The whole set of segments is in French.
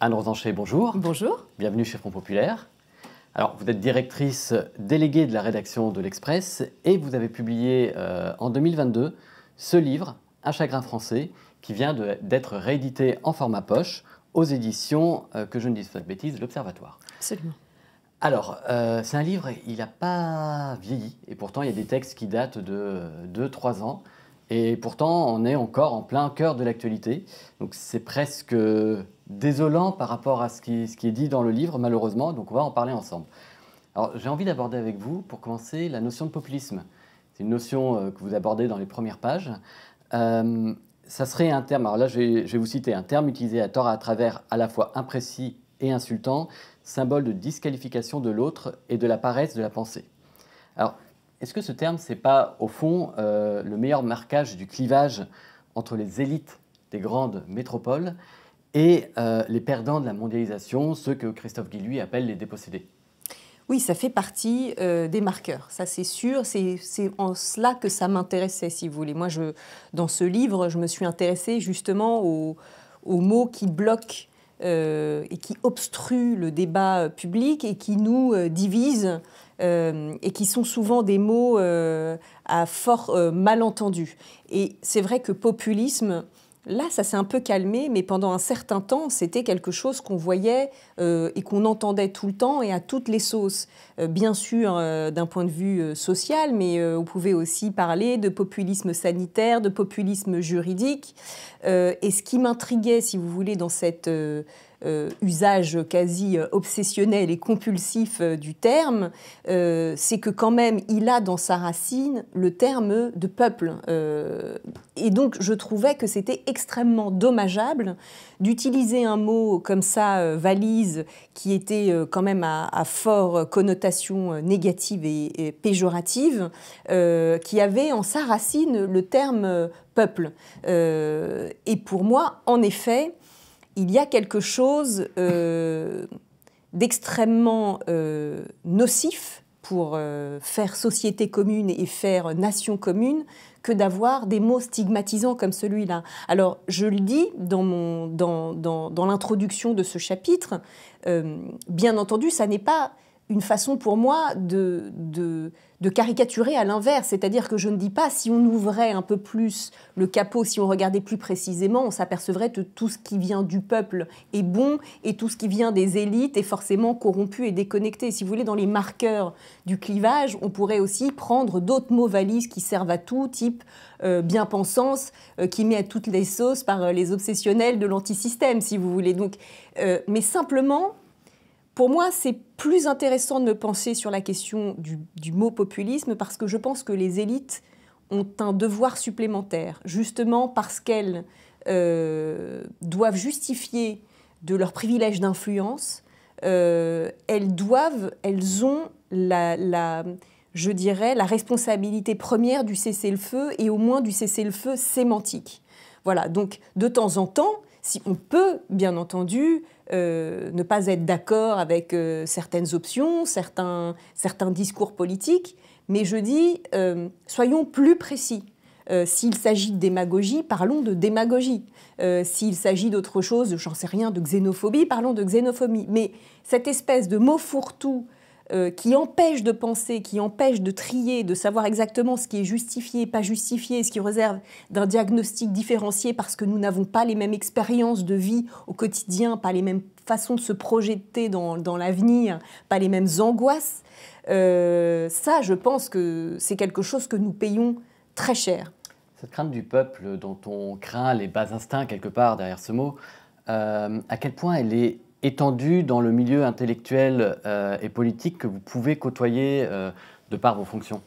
anne Rosancher, bonjour. Bonjour. Bienvenue chez Front Populaire. Alors, vous êtes directrice déléguée de la rédaction de l'Express et vous avez publié euh, en 2022 ce livre, Un chagrin français, qui vient d'être réédité en format poche aux éditions, euh, que je ne dise pas de bêtises, l'Observatoire. Absolument. Alors, euh, c'est un livre, il n'a pas vieilli, et pourtant il y a des textes qui datent de 2-3 ans, et pourtant on est encore en plein cœur de l'actualité, donc c'est presque désolant par rapport à ce qui, est dit dans le livre, malheureusement, donc on va en parler ensemble. Alors j'ai envie d'aborder avec vous, pour commencer, la notion de populisme. C'est une notion euh, que vous abordez dans les premières pages. Euh, ça serait un terme, alors là je vais, vous citer un terme utilisé à tort à travers à la fois imprécis et insultant, symbole de disqualification de l'autre et de la paresse de la pensée. Alors, est-ce que ce terme, c'est pas au fond euh, le meilleur marquage du clivage entre les élites des grandes métropoles et euh, les perdants de la mondialisation, ceux que Christophe Guy appelle les dépossédés. Oui, ça fait partie euh, des marqueurs, ça c'est sûr, c'est en cela que ça m'intéressait, si vous voulez. Moi, je, dans ce livre, je me suis intéressée justement aux, mots qui bloquent euh, et qui obstruent le débat public et qui nous divisent et qui sont souvent des mots à fort malentendu. Et c'est vrai que populisme, Là, ça s'est un peu calmé, mais pendant un certain temps, c'était quelque chose qu'on voyait euh, et qu'on entendait tout le temps et à toutes les sauces. Euh, bien sûr, euh, d'un point de vue social, mais on pouvait aussi parler de populisme sanitaire, de populisme juridique. et ce qui m'intriguait, si vous voulez, dans cette euh, usage quasi euh, obsessionnel et compulsif euh, du terme, c'est que quand même il a dans sa racine le terme de peuple. et donc je trouvais que c'était extrêmement dommageable d'utiliser un mot comme ça, valise, qui était quand même à, fort connotation négative et péjorative, qui avait en sa racine le terme peuple. et pour moi, en effet, il y a quelque chose euh, d'extrêmement euh, nocif pour euh, faire société commune et faire nation commune que d'avoir des mots stigmatisants comme celui-là. Alors, je le dis dans, dans, l'introduction de ce chapitre, bien entendu, ça n'est pas une façon pour moi de, de caricaturer à l'inverse, c'est-à-dire que je ne dis pas si on ouvrait un peu plus le capot, si on regardait plus précisément, on s'apercevrait que tout ce qui vient du peuple est bon et tout ce qui vient des élites est forcément corrompu et déconnecté. Si vous voulez, dans les marqueurs du clivage, on pourrait aussi prendre d'autres mots valises qui servent à tout, type euh, bien-pensance, euh, qui met à toutes les sauces par euh, les obsessionnels de l'antisystème, si vous voulez. Donc, mais simplement, pour moi, c'est plus intéressant de me penser sur la question du, mot populisme parce que je pense que les élites ont un devoir supplémentaire, justement parce qu'elles euh, doivent justifier de leur privilège d'influence, euh, elles doivent, elles ont la, je dirais, la responsabilité première du cessez-le-feu et au moins du cessez-le-feu sémantique. Voilà, donc de temps en temps, si on peut bien entendu euh, ne pas être d'accord avec euh, certaines options, certains, discours politiques, mais je dis, euh, soyons plus précis. S'il s'agit de démagogie, parlons de démagogie. S'il s'agit d'autre chose, j'en sais rien, de xénophobie, parlons de xénophobie. Mais cette espèce de mot fourre-tout euh, qui empêche de penser, qui empêche de trier, de savoir exactement ce qui est justifié, pas justifié, ce qui réserve d'un diagnostic différencié parce que nous n'avons pas les mêmes expériences de vie au quotidien, pas les mêmes façons de se projeter dans, l'avenir, pas les mêmes angoisses, euh, ça, je pense que c'est quelque chose que nous payons très cher. Cette crainte du peuple dont on craint les bas instincts quelque part derrière ce mot, euh, à quel point elle est étendue dans le milieu intellectuel euh, et politique que vous pouvez côtoyer euh, de par vos fonctions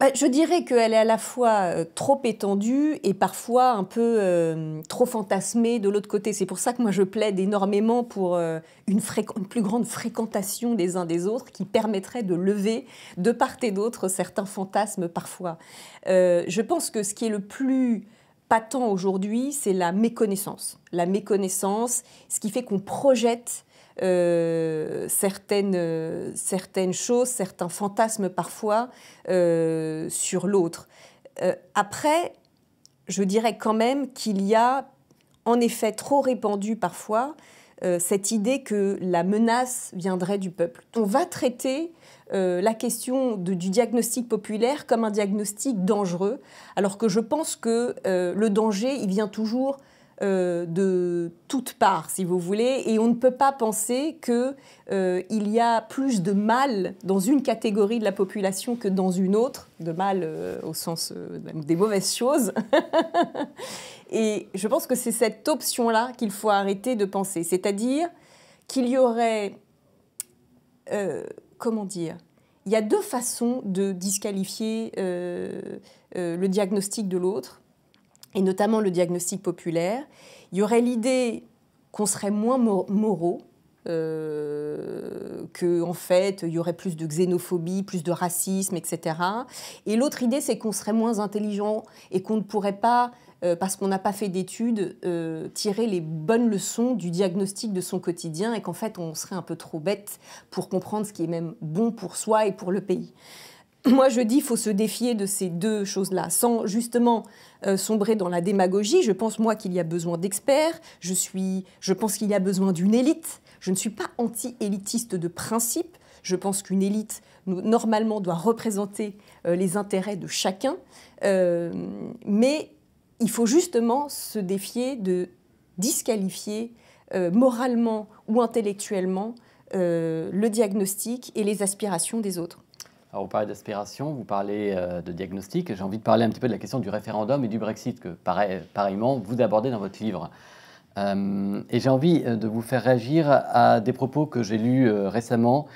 bah, je dirais qu'elle est à la fois euh, trop étendue et parfois un peu trop fantasmée de l'autre côté. C'est pour ça que moi je plaide énormément pour une, plus grande fréquentation des uns des autres qui permettrait de lever de part et d'autre certains fantasmes parfois. je pense que ce qui est le plus pas tant aujourd'hui, c'est la méconnaissance. La méconnaissance, ce qui fait qu'on projette euh, euh, certaines, choses, certains fantasmes parfois euh, sur l'autre. après, je dirais quand même qu'il y a en effet trop répandu parfois euh, cette idée que la menace viendrait du peuple. On va traiter euh, la question du diagnostic populaire comme un diagnostic dangereux, alors que je pense que euh, le danger, il vient toujours de toutes parts, si vous voulez, et on ne peut pas penser qu'il y a plus de mal dans une catégorie de la population que dans une autre, de mal au sens des mauvaises choses. Et je pense que c'est cette option-là qu'il faut arrêter de penser. C'est-à-dire qu'il y aurait... Euh, comment dire Il y a deux façons de disqualifier euh, euh, le diagnostic de l'autre, et notamment le diagnostic populaire. Il y aurait l'idée qu'on serait moins moraux, euh, que en fait il y aurait plus de xénophobie, plus de racisme, etc. Et l'autre idée, c'est qu'on serait moins intelligent et qu'on ne pourrait pas euh, parce qu'on n'a pas fait d'études, euh, tirer les bonnes leçons du diagnostic de son quotidien et qu'en fait on serait un peu trop bête pour comprendre ce qui est même bon pour soi et pour le pays. Moi je dis il faut se défier de ces deux choses-là, sans justement euh, sombrer dans la démagogie. Je pense moi qu'il y a besoin d'experts, je, suis, je pense qu'il y a besoin d'une élite. Je ne suis pas anti-élitiste de principe, je pense qu'une élite, normalement, doit représenter les intérêts de chacun. mais il faut justement se défier de disqualifier euh, moralement ou intellectuellement euh, le diagnostic et les aspirations des autres. Alors, vous parlez d'aspiration, vous parlez euh, de diagnostic. J'ai envie de parler un petit peu de la question du référendum et du Brexit, que pareillement, vous abordez dans votre livre. et j'ai envie de vous faire réagir à des propos que j'ai lus récemment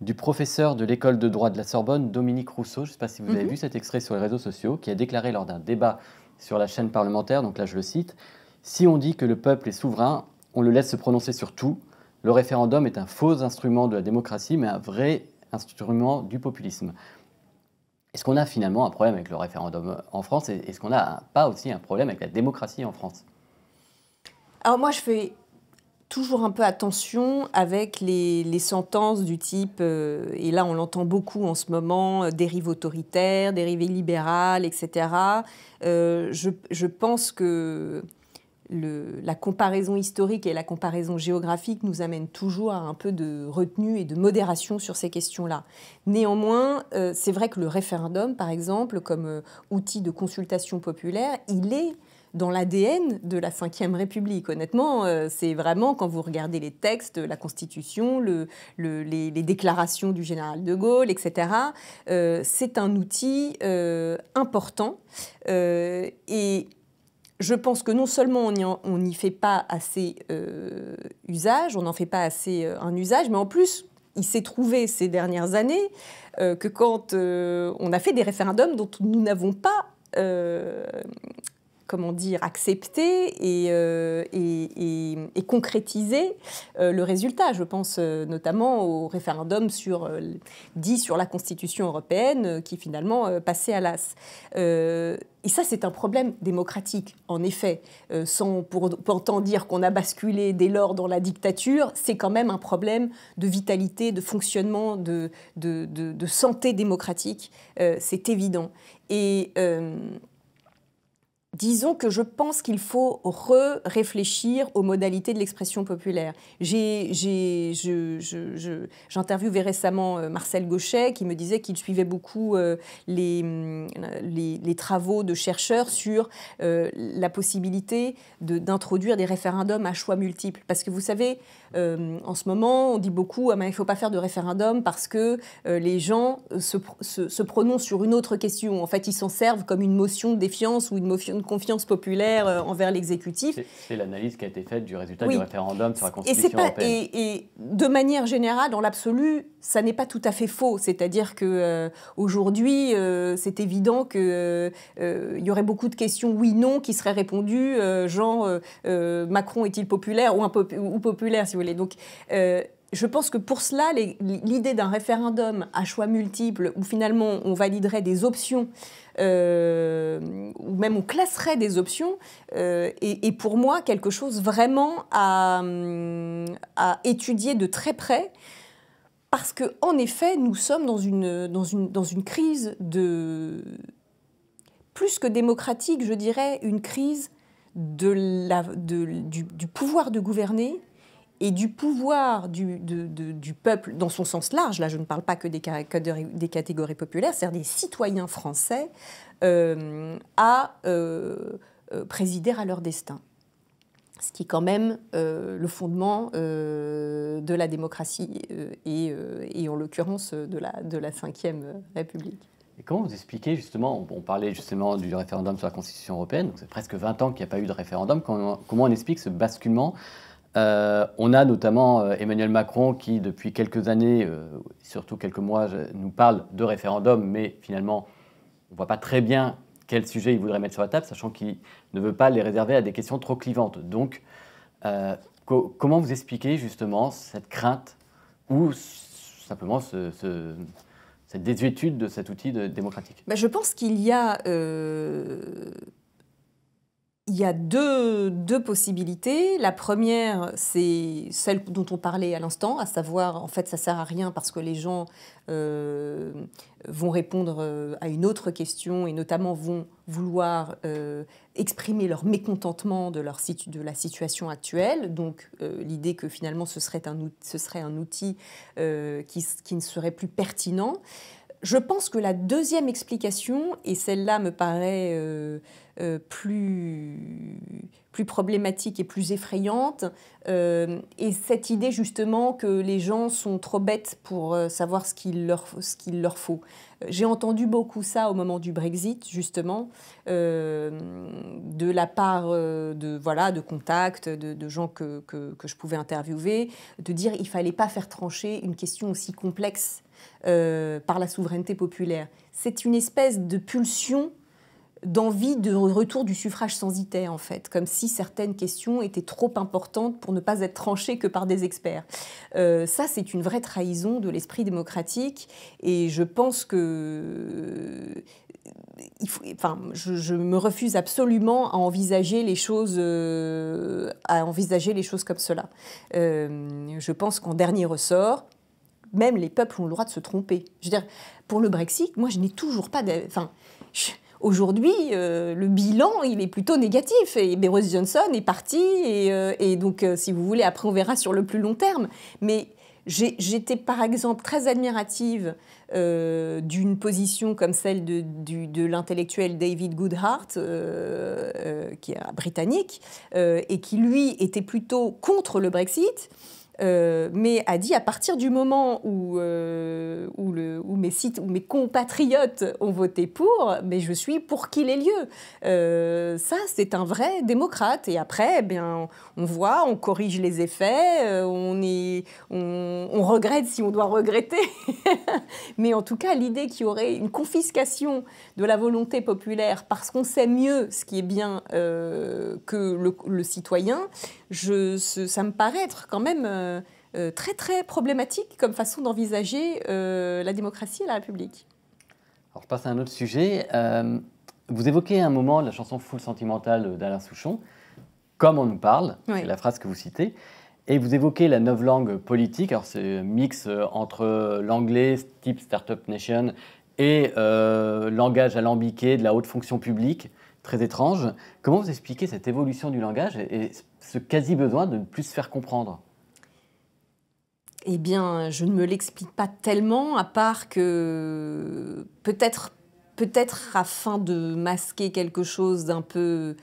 du professeur de l'école de droit de la Sorbonne, Dominique Rousseau. Je ne sais pas si vous avez mhm. vu cet extrait sur les réseaux sociaux, qui a déclaré lors d'un débat sur la chaîne parlementaire, donc là je le cite, Si on dit que le peuple est souverain, on le laisse se prononcer sur tout. Le référendum est un faux instrument de la démocratie, mais un vrai instrument du populisme. Est-ce qu'on a finalement un problème avec le référendum en France et est-ce qu'on n'a pas aussi un problème avec la démocratie en France Alors moi, je fais toujours un peu attention avec les, sentences du type, euh, et là on l'entend beaucoup en ce moment, dérives euh, dérive autoritaire, dérive libérale, etc. Euh, je, pense que la comparaison historique et la comparaison géographique nous amènent toujours à un peu de retenue et de modération sur ces questions-là. Néanmoins, c'est vrai que le référendum, par exemple, comme outil de consultation populaire, il est dans l'ADN de la Ve République. Honnêtement, euh, c'est vraiment quand vous regardez les textes, la Constitution, le, les, déclarations du général de Gaulle, etc., euh, c'est un outil euh, important. et je pense que non seulement on n'y fait pas assez usage, on n'en fait pas assez un usage, mais en plus, il s'est trouvé ces dernières années que quand on a fait des référendums dont nous n'avons pas comment dire, accepter et, euh, et, concrétiser euh, le résultat. Je pense euh, notamment au référendum sur, dit sur la Constitution européenne qui finalement passait à l'as. et ça, c'est un problème démocratique, en effet. sans pour, pourtant dire qu'on a basculé dès lors dans la dictature, c'est quand même un problème de vitalité, de fonctionnement, de, de, de santé démocratique. c'est évident. Et Disons que je pense qu'il faut réfléchir aux modalités de l'expression populaire. J'interviewais récemment euh, Marcel Gauchet qui me disait qu'il suivait beaucoup euh, mm, les, travaux de chercheurs sur euh, la possibilité d'introduire des référendums à choix multiples. Parce que vous savez, euh, en ce moment, on dit beaucoup, ah ben, il ne faut pas faire de référendum parce que euh, les gens euh, se, se, prononcent sur une autre question. En fait, ils s'en servent comme une motion de défiance ou une motion de confiance populaire envers l'exécutif. C'est l'analyse qui a été faite du résultat du référendum sur la Constitution européenne. et de manière générale, dans l'absolu, ça n'est pas tout à fait faux. C'est-à-dire que euh, aujourd'hui, euh, c'est évident qu'il euh, y aurait beaucoup de questions oui/non qui seraient répondues, genre Macron est-il populaire ou, ou, populaire, si vous voulez. Donc je pense que pour cela, l'idée d'un référendum à choix multiples, où finalement on validerait des options, ou même on classerait des options, est, pour moi quelque chose vraiment à, hum, à étudier de très près parce que en effet, nous sommes dans une, une, dans une crise de plus que démocratique, je dirais, une crise de la, du, pouvoir de gouverner et du pouvoir du, du, peuple dans son sens large. Là, je ne parle pas que des, catégories populaires, c'est-à-dire des citoyens français, euh, à euh, euh, présider à leur destin ce qui est quand même euh, le fondement euh, de la démocratie euh, et, en l'occurrence de la, de la Ve République. Et comment vous expliquez justement, on, parlait justement du référendum sur la Constitution européenne, donc c'est presque 20 ans qu'il n'y a pas eu de référendum, comment, on explique ce basculement on a notamment Emmanuel Macron qui, depuis quelques années, surtout quelques mois, nous parle de référendum, mais finalement, on ne voit pas très bien quel sujet il voudrait mettre sur la table, sachant qu'il ne veut pas les réserver à des questions trop clivantes. Donc, euh, comment vous expliquez justement cette crainte ou simplement cette désuétude de cet outil de, démocratique bah, Je pense qu'il y a... Euh, il y a deux, deux, possibilités. La première, c'est celle dont on parlait à l'instant, à savoir, en fait, ça ne sert à rien parce que les gens euh, vont répondre euh, à une autre question et notamment vont vouloir euh, exprimer leur mécontentement de, leur de la situation actuelle. Donc, l'idée que finalement, ce serait un, ce serait un outil qui, qui, ne serait plus pertinent. Je pense que la deuxième explication, et celle-là me paraît euh, plus, plus problématique et plus effrayante. Euh, et cette idée justement que les gens sont trop bêtes pour euh, savoir ce qu'il leur, ce leur faut. J'ai entendu beaucoup ça au moment du Brexit, justement, de la part de, voilà, de contacts, de, gens que, je pouvais interviewer, de dire il ne fallait pas faire trancher une question aussi complexe par la souveraineté populaire. C'est une espèce de pulsion d'envie de retour du suffrage censitaire, en fait, comme si certaines questions étaient trop importantes pour ne pas être tranchées que par des experts. Euh, ça, c'est une vraie trahison de l'esprit démocratique, et je pense que... Euh, il faut... enfin, je, me refuse absolument à envisager les choses, euh, à envisager les choses comme cela. je pense qu'en dernier ressort, même les peuples ont le droit de se tromper. Je veux dire, pour le Brexit, moi, je n'ai toujours pas... Enfin, Aujourd'hui, euh, le bilan, il est plutôt négatif. Et Boris Johnson est parti. Et, euh, donc, euh, si vous voulez, après, on verra sur le plus long terme. Mais j'étais, par exemple, très admirative d'une position comme celle de, de l'intellectuel David Goodhart, qui est britannique, et qui, lui, était plutôt contre le Brexit euh, mais a dit à partir du moment où, euh, le, mes sites, mes compatriotes ont voté pour, mais je suis pour qu'il ait lieu. Euh, ça, c'est un vrai démocrate. Et après, eh bien, on voit, on corrige les effets, on, est, on, regrette si on doit regretter. mais en tout cas, l'idée qu'il y aurait une confiscation de la volonté populaire parce qu'on sait mieux ce qui est bien que le, citoyen, je, ça me paraît être quand même euh, euh, très très problématique comme façon d'envisager euh, la démocratie et la République. Alors je passe à un autre sujet. vous évoquez à un moment la chanson Foule sentimentale d'Alain Souchon, Comme on nous parle, la phrase que vous citez. Et vous évoquez la neuve langue politique, alors c'est mix entre l'anglais type Startup Nation et euh, langage alambiqué de la haute fonction publique, très étrange. Comment vous expliquez cette évolution du langage et, et ce quasi besoin de ne plus se faire comprendre eh bien, je ne me l'explique pas tellement, à part que peut-être peut-être afin de masquer quelque chose d'un peu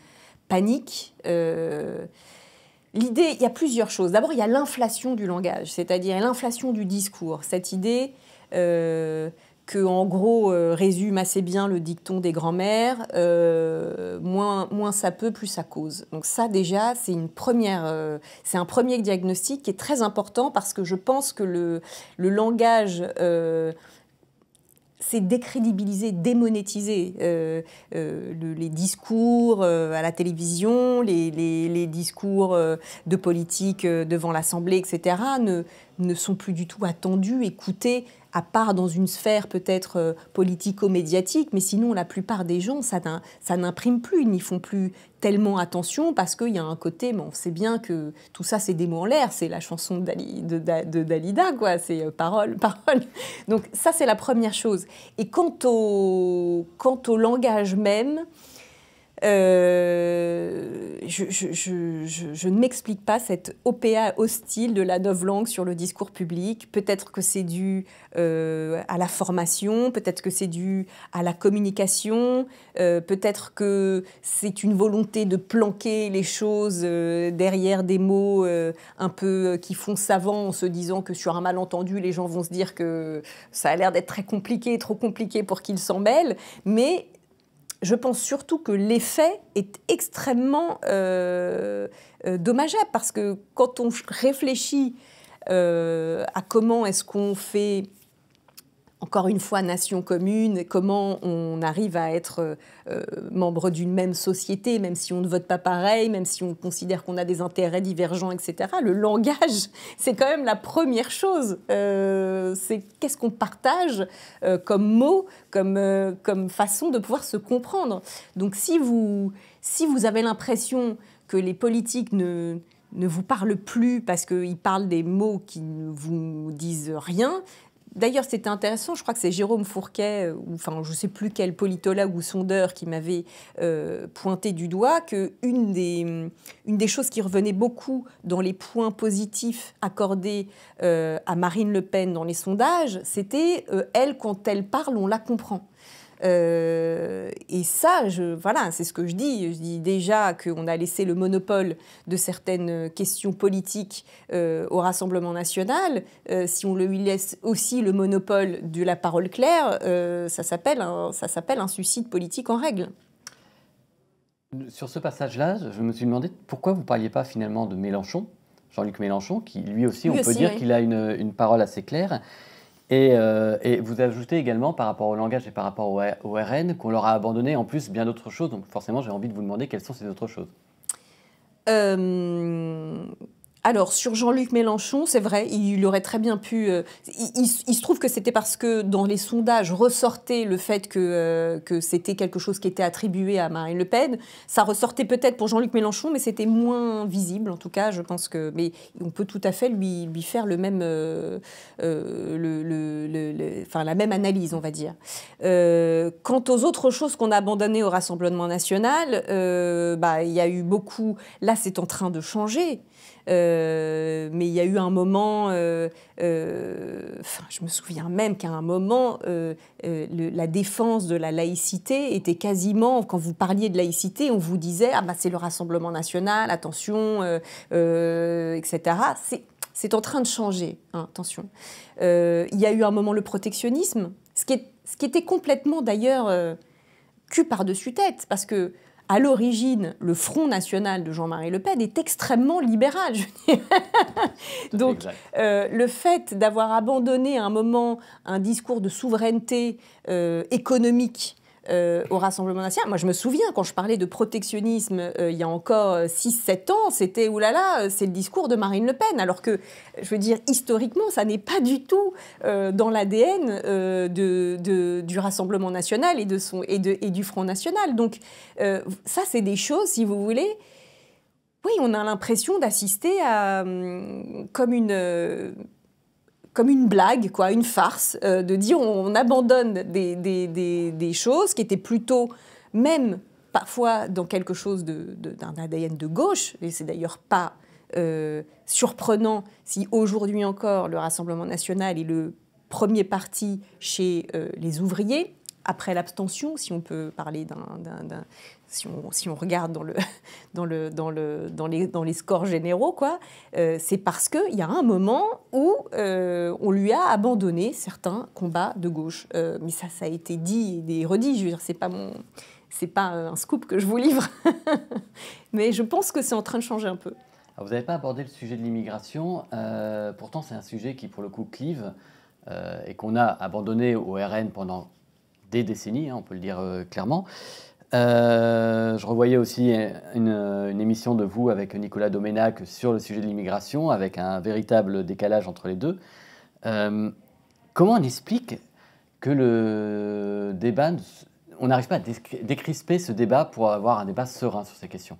panique. Euh, l'idée, il y a plusieurs choses. D'abord, il y a l'inflation du langage, c'est-à-dire l'inflation du discours. Cette idée euh, que en gros euh, résume assez bien le dicton des grands-mères euh, moins, ça peut, plus ça cause. Donc ça déjà, c'est une première, euh, c'est un premier diagnostic qui est très important parce que je pense que le, langage c'est décrédibilisé, démonétiser les discours à la télévision, les, discours de politique devant l'Assemblée, etc., ne, ne sont plus du tout attendus, écoutés, à part dans une sphère peut-être euh, politico-médiatique, mais sinon la plupart des gens, ça n'imprime plus, ils n'y font plus tellement attention parce qu'il y a un côté, mais on sait bien que tout ça c'est des mots en l'air, c'est la chanson de, de, Dalida, quoi, c'est paroles euh, parole, parole. Donc ça c'est la première chose. Et quant quant au langage même, euh, je, ne m'explique pas cette OPA hostile de la langue sur le discours public. Peut-être que c'est dû euh, à la formation, peut-être que c'est dû à la communication, euh, peut-être que c'est une volonté de planquer les choses derrière des mots un peu qui font savant en se disant que sur un malentendu, les gens vont se dire que ça a l'air d'être très compliqué, trop compliqué pour qu'ils s'en mêlent. Mais je pense surtout que l'effet est extrêmement euh, euh, dommageable parce que quand on réfléchit euh, à comment est-ce qu'on fait encore une fois, nation commune, comment on arrive à être euh, membre d'une même société, même si on ne vote pas pareil, même si on considère qu'on a des intérêts divergents, etc. Le langage, c'est quand même la première chose. Euh, c'est qu'est-ce qu'on partage euh, comme mot comme, comme façon de pouvoir se comprendre. Donc si vous, si vous avez l'impression que les politiques ne, ne vous parlent plus parce qu'ils parlent des mots qui ne vous disent rien, D'ailleurs, c'était intéressant, je crois que c'est Jérôme Fourquet, euh, ou enfin je ne sais plus quel politologue ou sondeur qui m'avait euh, pointé du doigt qu'une des, une des choses qui revenait beaucoup dans les points positifs accordés euh, à Marine Le Pen dans les sondages, c'était elle, quand elle parle, on la comprend. Euh, et ça, je, voilà, c'est ce que je dis. Je dis déjà qu'on a laissé le monopole de certaines questions politiques euh, au Rassemblement national. Euh, si on lui laisse aussi le monopole de la parole claire, ça s'appelle un, ça s'appelle un suicide politique en règle. Sur ce passage-là, je me suis demandé pourquoi vous ne parliez pas finalement de Mélenchon, Jean-Luc Mélenchon, qui lui aussi, on peut dire qu'il a une, une parole assez claire. Euh, et, vous ajoutez également par rapport au langage et par rapport au, RN qu'on leur a abandonné en plus bien d'autres choses. Donc forcément, j'ai envie de vous demander quelles sont ces autres choses. Euh, alors, sur Jean-Luc Mélenchon, c'est vrai, il aurait très bien pu. Euh, il, se trouve que c'était parce que dans les sondages ressortait le fait euh, que, c'était quelque chose qui était attribué à Marine Le Pen. Ça ressortait peut-être pour Jean-Luc Mélenchon, mais c'était moins visible, en tout cas, je pense que. Mais on peut tout à fait lui, faire le même. Euh, la même analyse, on va dire. quant aux autres choses qu'on a abandonnées au Rassemblement national, bah, il y a eu beaucoup. Là, c'est en train de changer. Euh, mais il y a eu un moment, euh, euh, je me souviens même qu'à un moment, la défense de la laïcité était quasiment, quand vous parliez de laïcité, on vous disait ah bah c'est le Rassemblement national, attention, etc. C'est en train de changer, hein, attention. Il y a eu un moment le protectionnisme, ce qui, est, ce qui était complètement d'ailleurs cul par-dessus tête, parce que à l'origine, le Front National de Jean-Marie Le Pen est extrêmement libéral. Donc euh, le fait d'avoir abandonné à un moment un discours de souveraineté euh, économique euh, au Rassemblement national. Moi, je me souviens, quand je parlais de protectionnisme euh, il y a encore 6-7 euh, ans, c'était oulala, c'est le discours de Marine Le Pen. Alors que, je veux dire, historiquement, ça n'est pas du tout dans l'ADN du Rassemblement national et, de son, et, de, et du Front national. Donc, ça, c'est des choses, si vous voulez. Oui, on a l'impression d'assister à hum, comme une comme une blague, quoi, une farce, euh, de dire on, abandonne des, des, des, choses qui étaient plutôt, même parfois dans quelque chose d'un ADN de gauche, et c'est d'ailleurs pas euh, surprenant si aujourd'hui encore le Rassemblement national est le premier parti chez euh, les ouvriers, après l'abstention, si on peut parler d'un si on, regarde dans, le, dans, le, dans, le, dans, les, dans les scores généraux, quoi, euh, c'est parce qu'il y a un moment où euh, on lui a abandonné certains combats de gauche. Euh, mais ça, ça a été dit et redit. Je veux dire, c'est pas mon, c'est pas un scoop que je vous livre. mais je pense que c'est en train de changer un peu. vous n'avez pas abordé le sujet de l'immigration. pourtant, c'est un sujet qui, pour le coup, clive et qu'on a abandonné au RN pendant des décennies, hein, on peut le dire clairement. Euh, je revoyais aussi une, émission de vous avec Nicolas Domenac sur le sujet de l'immigration, avec un véritable décalage entre les deux. Euh, comment on explique que le débat, on n'arrive pas à décrisper ce débat pour avoir un débat serein sur ces questions